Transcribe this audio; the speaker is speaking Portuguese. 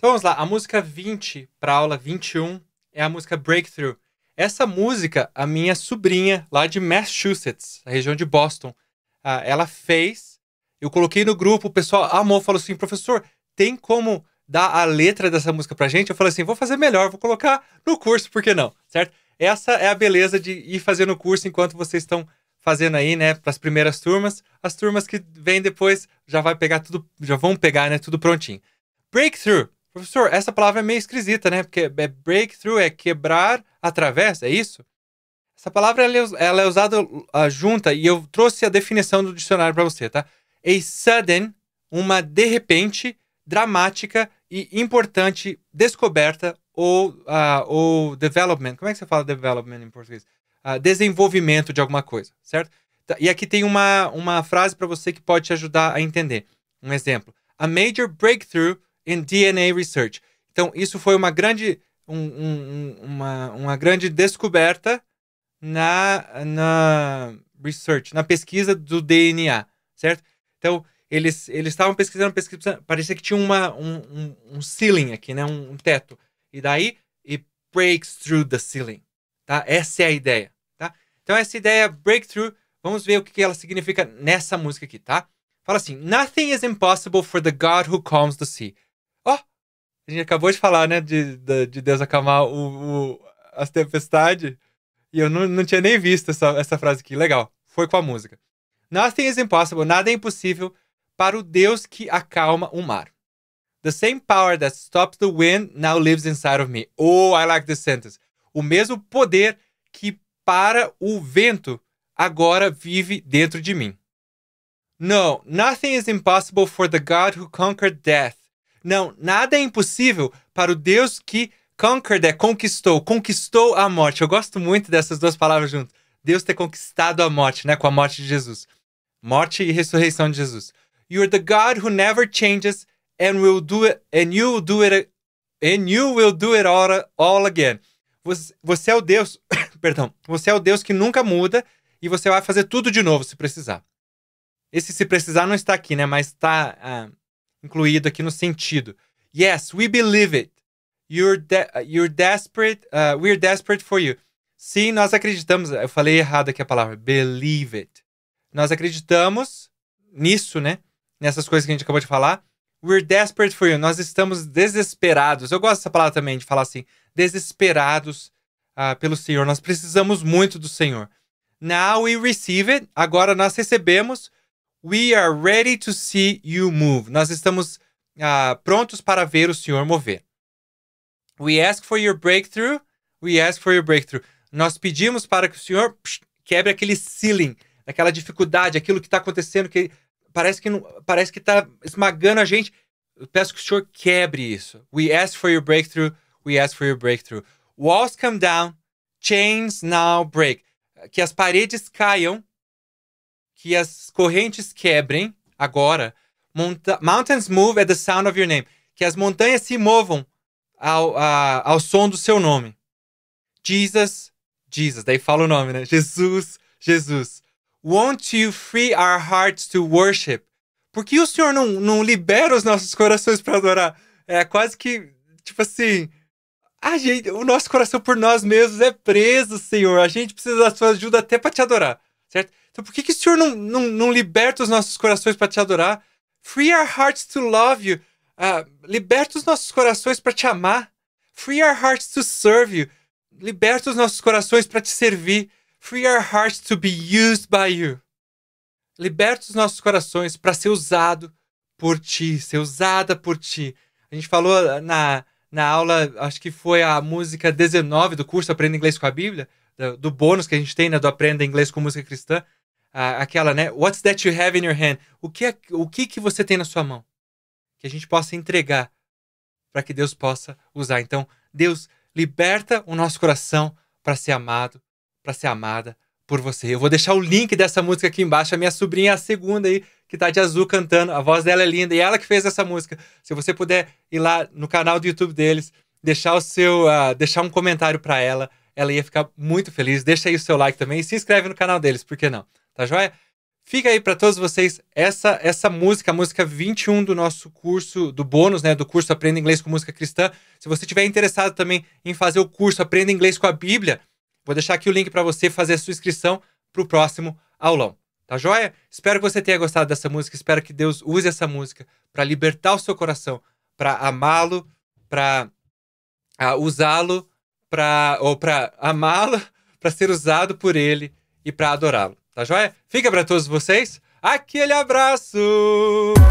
Então vamos lá, a música 20 para aula 21 é a música Breakthrough. Essa música, a minha sobrinha lá de Massachusetts, a região de Boston, ah, ela fez. Eu coloquei no grupo, o pessoal amou, falou assim: professor, tem como dar a letra dessa música para gente? Eu falei assim: vou fazer melhor, vou colocar no curso, por que não? Certo? Essa é a beleza de ir fazendo o curso enquanto vocês estão fazendo aí, né, para as primeiras turmas. As turmas que vêm depois já vai pegar tudo, já vão pegar, né, tudo prontinho. Breakthrough professor, essa palavra é meio esquisita, né? Porque é breakthrough, é quebrar através, é isso? Essa palavra ela é, é usada uh, junta e eu trouxe a definição do dicionário para você, tá? A sudden, uma de repente, dramática e importante descoberta ou, uh, ou development. Como é que você fala development em português? Uh, desenvolvimento de alguma coisa, certo? Tá, e aqui tem uma, uma frase para você que pode te ajudar a entender. Um exemplo. A major breakthrough in DNA Research. Então, isso foi uma grande, um, um, uma, uma grande descoberta na, na research, na pesquisa do DNA, certo? Então, eles eles estavam pesquisando, pesquisando, parecia que tinha uma, um, um, ceiling aqui, né? Um, um, teto. E daí, e breaks through the ceiling, tá? Essa é a ideia, tá? Então, essa ideia, breakthrough, vamos ver o que ela significa nessa música aqui, tá? Fala assim, Nothing is impossible for the God who calms the sea. A gente acabou de falar, né, de, de, de Deus acalmar o, o, as tempestades. E eu não, não tinha nem visto essa, essa frase aqui. Legal, foi com a música. Nothing is impossible, nada é impossível para o Deus que acalma o mar. The same power that stops the wind now lives inside of me. Oh, I like this sentence. O mesmo poder que para o vento agora vive dentro de mim. No, nothing is impossible for the God who conquered death. Não, nada é impossível para o Deus que conquered é conquistou, conquistou a morte. Eu gosto muito dessas duas palavras juntas. Deus ter conquistado a morte, né, com a morte de Jesus. Morte e ressurreição de Jesus. You are the God who never changes and will do it and you will do it and you will do it all, all again. Você, você é o Deus, perdão, você é o Deus que nunca muda e você vai fazer tudo de novo se precisar. Esse se precisar não está aqui, né? Mas está uh, ah, incluído aqui no sentido. Yes, we believe it. You're, de you're desperate. Uh, we're desperate for you. Sim, nós acreditamos. Eu falei errado aqui a palavra. Believe it. Nós acreditamos nisso, né? Nessas coisas que a gente acabou de falar. We're desperate for you. Nós estamos desesperados. Eu gosto dessa palavra também, de falar assim. Desesperados uh, pelo Senhor. Nós precisamos muito do Senhor. Now we receive it. Agora nós recebemos We are ready to see you move. Nós estamos uh, prontos para ver o Senhor mover. We ask for your breakthrough. We ask for your breakthrough. Nós pedimos para que o Senhor psh, quebre aquele ceiling, aquela dificuldade, aquilo que está acontecendo, que parece que não, parece que está esmagando a gente. Eu peço que o Senhor quebre isso. We ask for your breakthrough. We ask for your breakthrough. Walls come down, chains now break. Que as paredes caiam, que as correntes quebrem agora. Monta Mountains move at the sound of your name. Que as montanhas se movam ao, a, ao som do seu nome. Jesus, Jesus. Daí fala o nome, né? Jesus, Jesus. Won't you free our hearts to worship? Por que o Senhor não, não libera os nossos corações para adorar? É quase que, tipo assim, a gente, o nosso coração por nós mesmos é preso, Senhor. A gente precisa da sua ajuda até para te adorar certo? Então por que, que o Senhor não, não, não liberta os nossos corações para te adorar? Free our hearts to love you. Uh, liberta os nossos corações para te amar. Free our hearts to serve you. Liberta os nossos corações para te servir. Free our hearts to be used by you. Liberta os nossos corações para ser usado por ti, ser usada por ti. A gente falou na, na aula, acho que foi a música 19 do curso Aprenda Inglês com a Bíblia, do, do, bônus que a gente tem, né, do Aprenda Inglês com Música Cristã, aquela, né, What's that you have in your hand? O que, é, o que que você tem na sua mão? Que a gente possa entregar para que Deus possa usar. Então, Deus liberta o nosso coração para ser amado, para ser amada por você. Eu vou deixar o link dessa música aqui embaixo. A minha sobrinha, a segunda aí, que tá de azul cantando. A voz dela é linda e ela que fez essa música. Se você puder ir lá no canal do YouTube deles, deixar o seu, uh, deixar um comentário para ela, ela ia ficar muito feliz. Deixa aí o seu like também e se inscreve no canal deles, por que não? Tá joia? Fica aí para todos vocês essa essa música, a música 21 do nosso curso, do bônus, né, do curso Aprenda Inglês com Música Cristã. Se você tiver interessado também em fazer o curso Aprenda Inglês com a Bíblia, vou deixar aqui o link para você fazer a sua inscrição para o próximo aulão. Tá joia? Espero que você tenha gostado dessa música, espero que Deus use essa música para libertar o seu coração, para amá-lo, para ah, usá-lo para ou para amá-lo, para ser usado por ele e para adorá-lo. Tá joia? Fica para todos vocês aquele abraço.